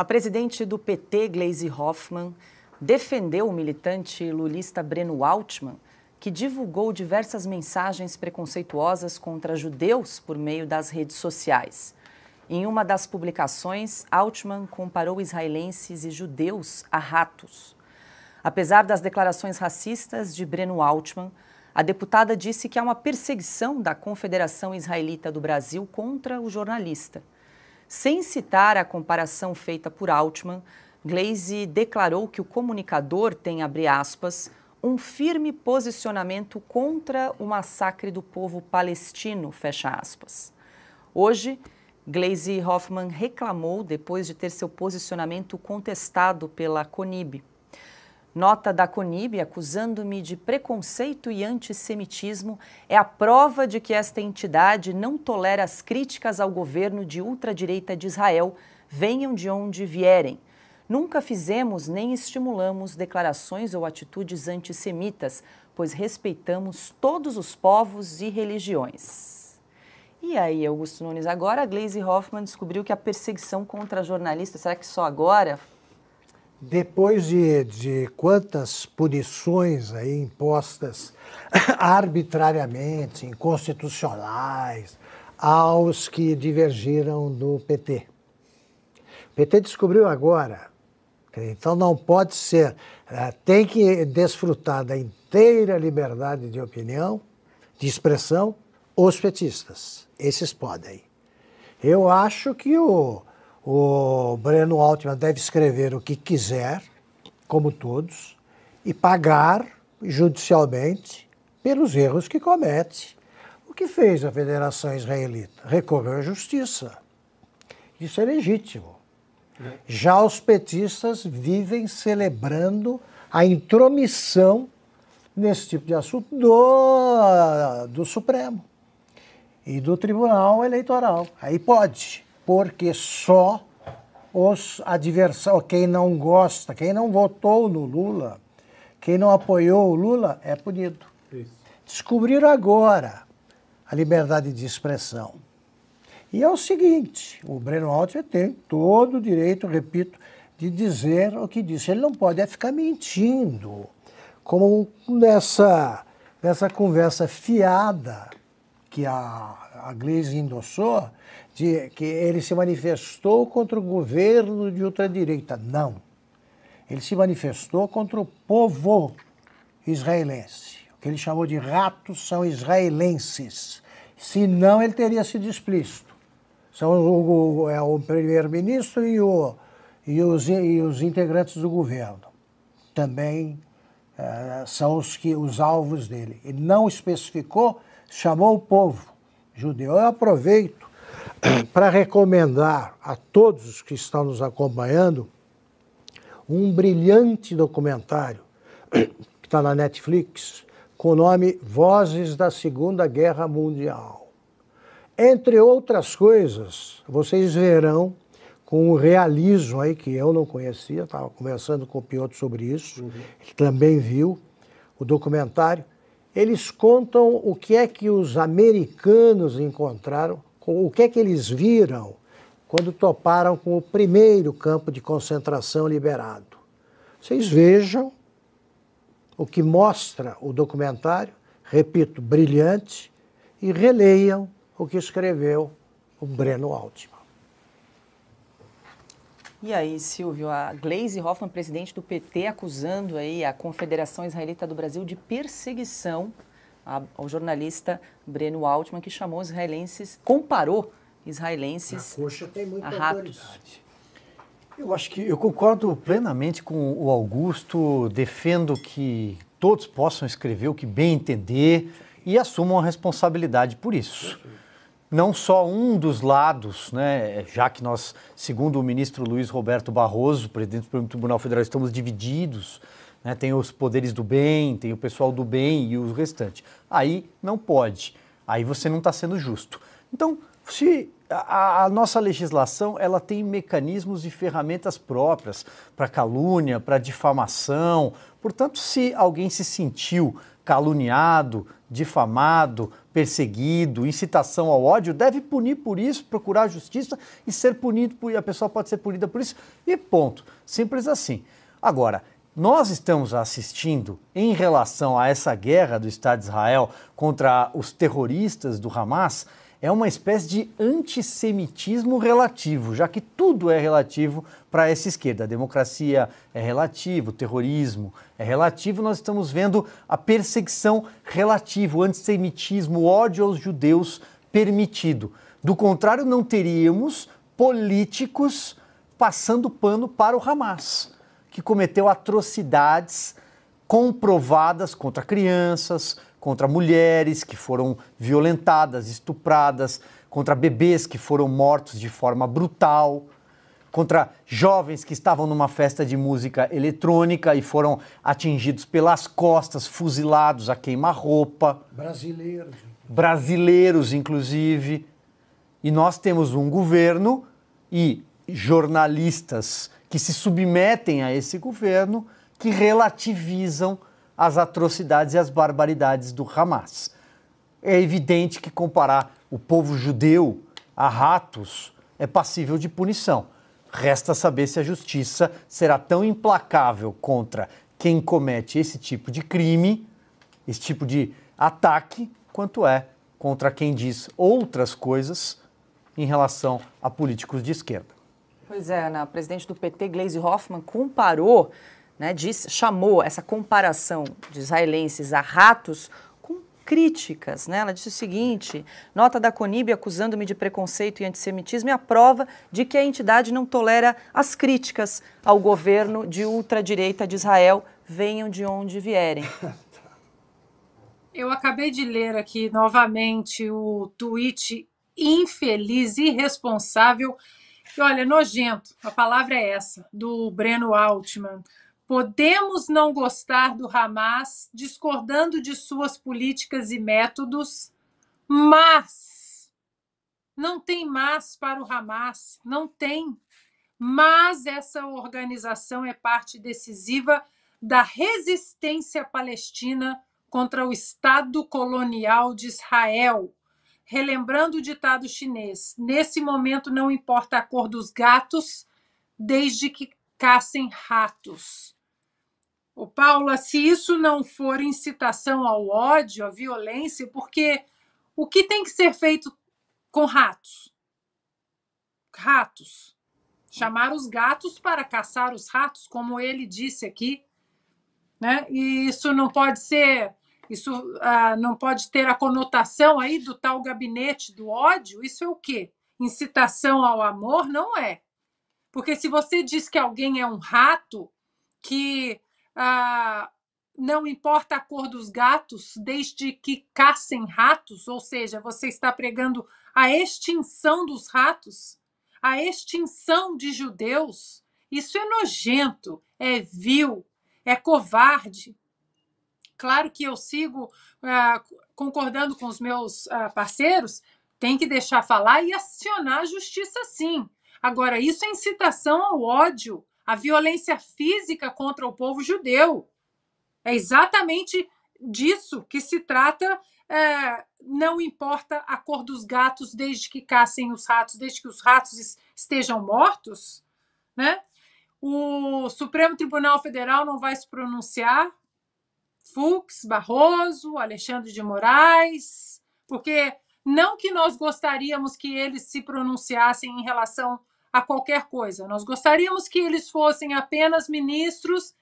A presidente do PT, Gleisi Hoffmann, defendeu o militante lulista Breno Altman, que divulgou diversas mensagens preconceituosas contra judeus por meio das redes sociais. Em uma das publicações, Altman comparou israelenses e judeus a ratos. Apesar das declarações racistas de Breno Altman, a deputada disse que há uma perseguição da Confederação Israelita do Brasil contra o jornalista. Sem citar a comparação feita por Altman, Glaze declarou que o comunicador tem, abre aspas, um firme posicionamento contra o massacre do povo palestino, fecha aspas. Hoje, Glaze Hoffman reclamou depois de ter seu posicionamento contestado pela CONIB. Nota da Conib acusando-me de preconceito e antissemitismo é a prova de que esta entidade não tolera as críticas ao governo de ultradireita de Israel, venham de onde vierem. Nunca fizemos nem estimulamos declarações ou atitudes antissemitas, pois respeitamos todos os povos e religiões. E aí, Augusto Nunes, agora a Glaze Hoffman descobriu que a perseguição contra jornalistas, será que só agora depois de, de quantas punições aí impostas arbitrariamente, inconstitucionais, aos que divergiram do PT. O PT descobriu agora, então não pode ser, eh, tem que desfrutar da inteira liberdade de opinião, de expressão, os petistas. Esses podem. Eu acho que o, o Breno Altman deve escrever o que quiser, como todos, e pagar judicialmente pelos erros que comete. O que fez a Federação Israelita? Recorreu à justiça. Isso é legítimo. Já os petistas vivem celebrando a intromissão nesse tipo de assunto do, do Supremo e do Tribunal Eleitoral. Aí pode porque só os adversários, quem não gosta, quem não votou no Lula, quem não apoiou o Lula é punido. Isso. Descobriram agora a liberdade de expressão. E é o seguinte, o Breno Alter tem todo o direito, repito, de dizer o que disse. Ele não pode é ficar mentindo, como nessa, nessa conversa fiada que a, a Gleisi endossou, de que ele se manifestou contra o governo de ultradireita. Não. Ele se manifestou contra o povo israelense. O que ele chamou de ratos são israelenses. Senão ele teria sido explícito. São o, o é o primeiro-ministro e, o, e, os, e os integrantes do governo. Também é, são os, que, os alvos dele. Ele não especificou, chamou o povo judeu. Eu aproveito para recomendar a todos que estão nos acompanhando um brilhante documentário que está na Netflix com o nome Vozes da Segunda Guerra Mundial. Entre outras coisas, vocês verão com um realismo aí que eu não conhecia, estava conversando com o Piotr sobre isso, uhum. ele também viu o documentário. Eles contam o que é que os americanos encontraram o que é que eles viram quando toparam com o primeiro campo de concentração liberado. Vocês vejam o que mostra o documentário, repito, brilhante, e releiam o que escreveu o Breno Altman. E aí, Silvio, a Gleisi Hoffmann, presidente do PT, acusando aí a Confederação Israelita do Brasil de perseguição ao jornalista Breno Altman, que chamou israelenses, comparou israelenses a, coxa tem muita a ratos. Eu acho que eu concordo plenamente com o Augusto, defendo que todos possam escrever o que bem entender e assumam a responsabilidade por isso. Não só um dos lados, né, já que nós, segundo o ministro Luiz Roberto Barroso, presidente do Tribunal Federal, estamos divididos né? Tem os poderes do bem, tem o pessoal do bem e o restante. Aí não pode. Aí você não está sendo justo. Então, se a, a, nossa legislação ela tem mecanismos e ferramentas próprias para calúnia, para difamação. Portanto, se alguém se sentiu caluniado, difamado, perseguido, incitação ao ódio, deve punir por isso, procurar justiça e ser punido por a pessoa pode ser punida por isso e ponto. Simples assim. Agora, nós estamos assistindo, em relação a essa guerra do Estado de Israel contra os terroristas do Hamas, é uma espécie de antissemitismo relativo, já que tudo é relativo para essa esquerda. A democracia é relativo, o terrorismo é relativo. Nós estamos vendo a perseguição relativa, o antissemitismo, o ódio aos judeus permitido. Do contrário, não teríamos políticos passando pano para o Hamas que cometeu atrocidades comprovadas contra crianças, contra mulheres que foram violentadas, estupradas, contra bebês que foram mortos de forma brutal, contra jovens que estavam numa festa de música eletrônica e foram atingidos pelas costas, fuzilados a queima-roupa. Brasileiros. Então. Brasileiros, inclusive. E nós temos um governo e jornalistas que se submetem a esse governo, que relativizam as atrocidades e as barbaridades do Hamas. É evidente que comparar o povo judeu a ratos é passível de punição. Resta saber se a justiça será tão implacável contra quem comete esse tipo de crime, esse tipo de ataque, quanto é contra quem diz outras coisas em relação a políticos de esquerda. Pois é, Ana, a presidente do PT, Gleisi Hoffmann, comparou, né, disse, chamou essa comparação de israelenses a ratos com críticas. Né? Ela disse o seguinte: nota da Conib acusando-me de preconceito e antissemitismo é a prova de que a entidade não tolera as críticas ao governo de ultradireita de Israel, venham de onde vierem. Eu acabei de ler aqui novamente o tweet infeliz, irresponsável e olha, nojento, a palavra é essa, do Breno Altman. Podemos não gostar do Hamas, discordando de suas políticas e métodos, mas não tem mas para o Hamas, não tem. Mas essa organização é parte decisiva da resistência palestina contra o Estado colonial de Israel, relembrando o ditado chinês: nesse momento não importa a cor dos gatos, desde que caçem ratos. O Paula, se isso não for incitação ao ódio, à violência, porque o que tem que ser feito com ratos? Ratos. Chamar os gatos para caçar os ratos, como ele disse aqui. Né? E isso não pode ser isso ah, não pode ter a conotação aí do tal gabinete do ódio? Isso é o quê? Incitação ao amor? Não é. Porque se você diz que alguém é um rato, que ah, não importa a cor dos gatos, desde que caçem ratos, ou seja, você está pregando a extinção dos ratos, a extinção de judeus, isso é nojento, é vil, é covarde, Claro que eu sigo ah, concordando com os meus ah, parceiros, tem que deixar falar e acionar a justiça sim. Agora, isso é incitação ao ódio, à violência física contra o povo judeu. É exatamente disso que se trata. É, não importa a cor dos gatos, desde que caçem os ratos, desde que os ratos estejam mortos, né? O Supremo Tribunal Federal não vai se pronunciar Fux, Barroso, Alexandre de Moraes, porque não que nós gostaríamos que eles se pronunciassem em relação a qualquer coisa, nós gostaríamos que eles fossem apenas ministros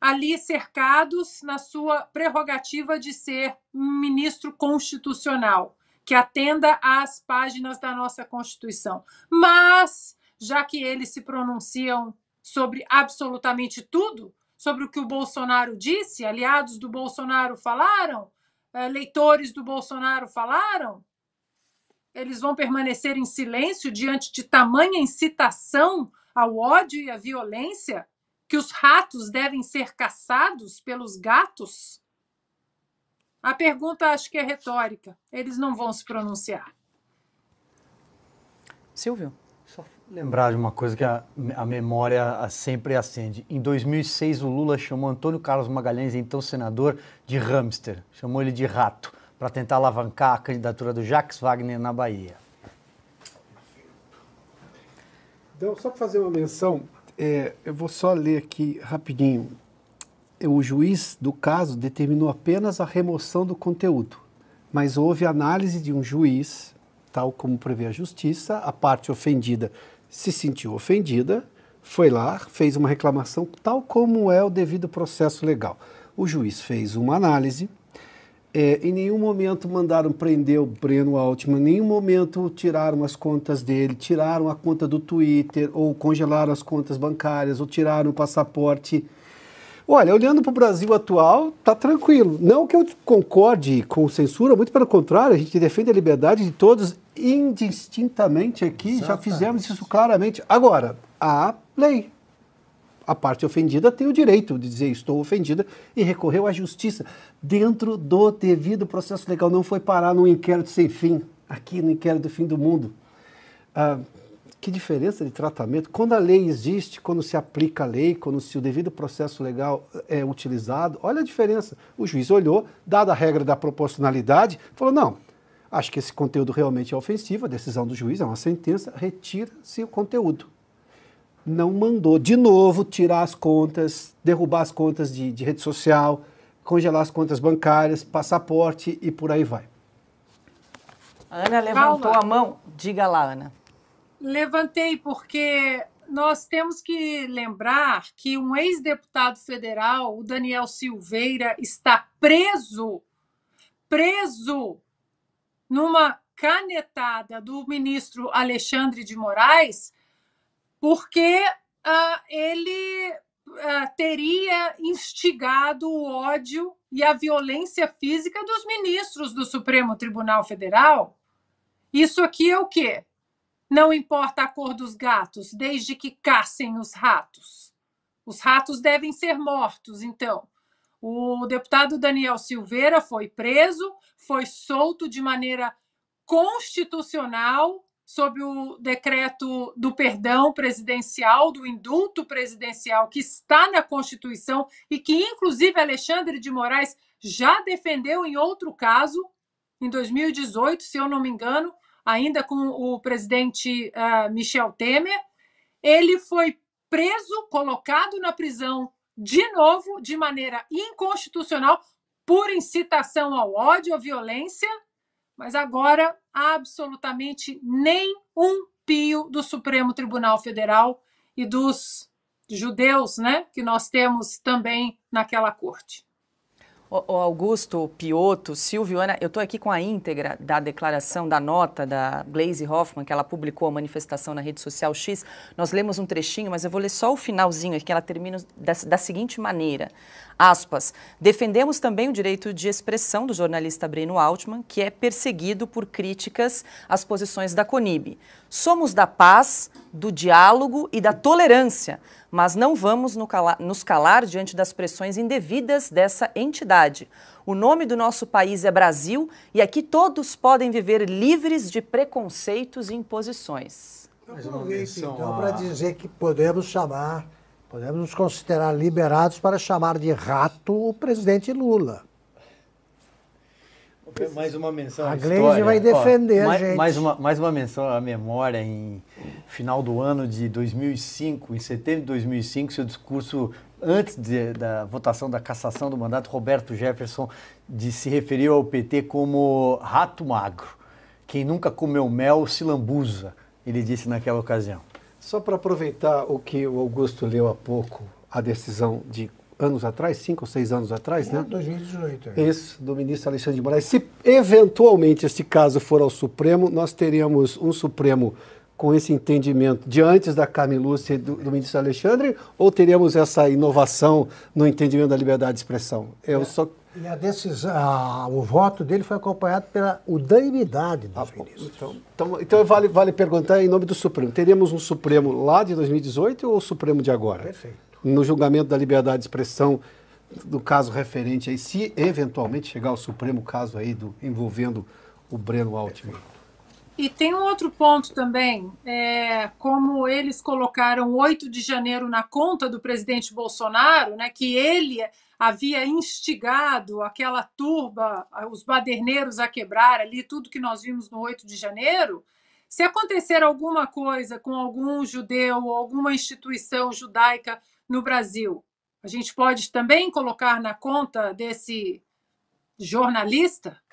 ali cercados na sua prerrogativa de ser ministro constitucional, que atenda às páginas da nossa Constituição. Mas, já que eles se pronunciam sobre absolutamente tudo, sobre o que o Bolsonaro disse? Aliados do Bolsonaro falaram? É, leitores do Bolsonaro falaram? Eles vão permanecer em silêncio diante de tamanha incitação ao ódio e à violência? Que os ratos devem ser caçados pelos gatos? A pergunta acho que é retórica. Eles não vão se pronunciar. Silvio lembrar de uma coisa que a, a memória sempre acende. Em 2006, o Lula chamou Antônio Carlos Magalhães, então senador, de hamster, chamou ele de rato, para tentar alavancar a candidatura do Jacques Wagner na Bahia. Então, só para fazer uma menção, é, eu vou só ler aqui rapidinho. É, o juiz do caso determinou apenas a remoção do conteúdo, mas houve análise de um juiz, tal como prevê a justiça, a parte ofendida se sentiu ofendida, foi lá, fez uma reclamação, tal como é o devido processo legal. O juiz fez uma análise. É, em nenhum momento mandaram prender o Breno Altman, em nenhum momento tiraram as contas dele, tiraram a conta do Twitter, ou congelaram as contas bancárias, ou tiraram o passaporte. Olha, olhando para o Brasil atual, tá tranquilo. Não que eu concorde com censura, muito pelo contrário, a gente defende a liberdade de todos indistintamente aqui, Exatamente. já fizemos isso claramente. Agora, a lei. A parte ofendida tem o direito de dizer estou ofendida e recorreu à justiça dentro do devido processo legal. Não foi parar num inquérito sem fim, aqui no inquérito do fim do mundo. Ah, que diferença de tratamento. Quando a lei existe, quando se aplica a lei, quando se o devido processo legal eh, é utilizado, olha a diferença. O juiz olhou, dada a regra da proporcionalidade, falou: não, acho que esse conteúdo realmente é ofensivo, a decisão do juiz é uma sentença, retira-se o conteúdo. Não mandou de novo tirar as contas, derrubar as contas de, de rede social, congelar as contas bancárias, passaporte e por aí vai. A Ana levantou Calma. a mão. Diga lá, Ana. Levantei porque nós temos que lembrar que um ex-deputado federal, o Daniel Silveira, está preso, preso numa canetada do ministro Alexandre de Moraes, porque uh, ele uh, teria instigado o ódio e a violência física dos ministros do Supremo Tribunal Federal. Isso aqui é o quê? Não importa a cor dos gatos, desde que caçem os ratos. Os ratos devem ser mortos, então. O deputado Daniel Silveira foi preso, foi solto de maneira constitucional sob o decreto do perdão presidencial, do indulto presidencial que está na Constituição e que inclusive Alexandre de Moraes já defendeu em outro caso em 2018, se eu não me engano, ainda com o presidente uh, Michel Temer. Ele foi preso, colocado na prisão de novo, de maneira inconstitucional, por incitação ao ódio, à violência, mas agora absolutamente nem um pio do Supremo Tribunal Federal e dos judeus, né, que nós temos também naquela corte. O Augusto, Pioto, Silvio, Ana, eu estou aqui com a íntegra da declaração, da nota da Glaze Hoffman, que ela publicou a manifestação na rede social X. Nós lemos um trechinho, mas eu vou ler só o finalzinho, que ela termina da, da seguinte maneira. Aspas. Defendemos também o direito de expressão do jornalista Breno Altman, que é perseguido por críticas às posições da CONIB. Somos da paz, do diálogo e da tolerância mas não vamos nos calar diante das pressões indevidas dessa entidade. O nome do nosso país é Brasil e aqui todos podem viver livres de preconceitos e imposições. Aproveito então para dizer que podemos chamar, podemos nos considerar liberados para chamar de rato o presidente Lula. É mais uma menção. A Gleide vai defender, Ó, mais, gente. Mais uma, mais uma menção à memória. Em final do ano de 2005, em setembro de 2005, seu discurso antes de, da votação da cassação do mandato, Roberto Jefferson de, se referiu ao PT como rato magro. Quem nunca comeu mel se lambuza, ele disse naquela ocasião. Só para aproveitar o que o Augusto leu há pouco, a decisão de anos atrás, cinco ou seis anos atrás, né? é, né? 2018. Isso, do ministro Alexandre de Moraes. Se eventualmente este caso for ao Supremo, nós teremos um Supremo com esse entendimento de antes da Carmen Lúcia e do, do ministro Alexandre, ou teremos essa inovação no entendimento da liberdade de expressão? Eu é. só e a decisão, a, o voto dele foi acompanhado pela unanimidade dos ah, ministros. Então, então, então vale, vale perguntar em nome do Supremo. teremos um Supremo lá de 2018 ou o Supremo de agora? Perfeito no julgamento da liberdade de expressão do caso referente aí, se eventualmente chegar ao Supremo caso aí do, envolvendo o Breno Altman. E tem um outro ponto também, é, como eles colocaram 8 de janeiro na conta do presidente Bolsonaro, né, que ele havia instigado aquela turba, os baderneiros a quebrar ali, tudo que nós vimos no 8 de janeiro. Se acontecer alguma coisa com algum judeu ou alguma instituição judaica no Brasil. A gente pode também colocar na conta desse jornalista